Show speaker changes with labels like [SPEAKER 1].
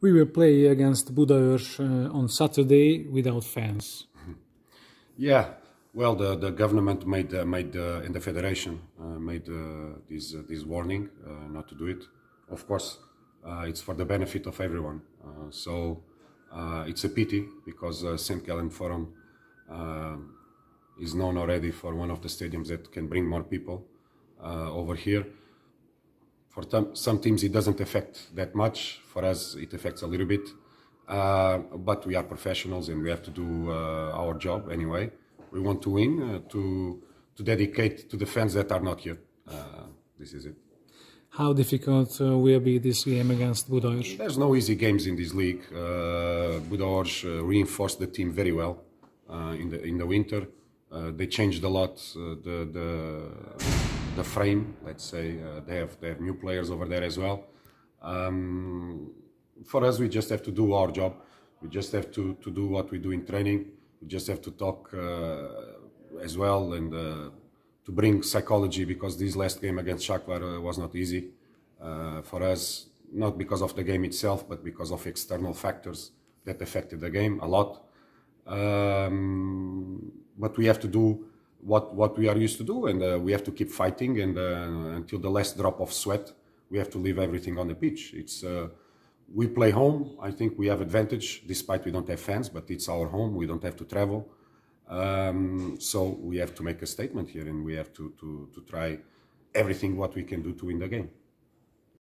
[SPEAKER 1] We will play against Budaörs uh, on Saturday without fans.
[SPEAKER 2] Yeah, well, the, the government made uh, made uh, in the federation uh, made uh, this uh, this warning not to do it. Of course, it's for the benefit of everyone. so it's a pity because St. Gallen Forum is known already for one of the stadiums that can bring more people over here. For some teams, it doesn't affect that much. For us, it affects a little bit. Uh, but we are professionals and we have to do uh, our job anyway. We want to win, uh, to, to dedicate to the fans that are not here. Uh, this is it.
[SPEAKER 1] How difficult uh, will be this game against Budors?
[SPEAKER 2] There's no easy games in this league. Uh, uh reinforced the team very well in, the, in the winter. they changed a lot the, the the frame. Let's say uh, they have they have new players over there as well. Um, for us, we just have to do our job. We just have to to do what we do in training. We just have to talk uh, as well and uh, to bring psychology because this last game against Shakhtar uh, was not easy uh, for us. Not because of the game itself, but because of external factors that affected the game a lot. Um, but we have to do what what we are used to do, and uh, we have to keep fighting, and uh, until the last drop of sweat, we have to leave everything on the pitch. It's uh, we play home. I think we have advantage, despite we don't have fans, but it's our home. We don't have to travel, um, so we have to make a statement here, and we have to to to try everything what we can do to win the game.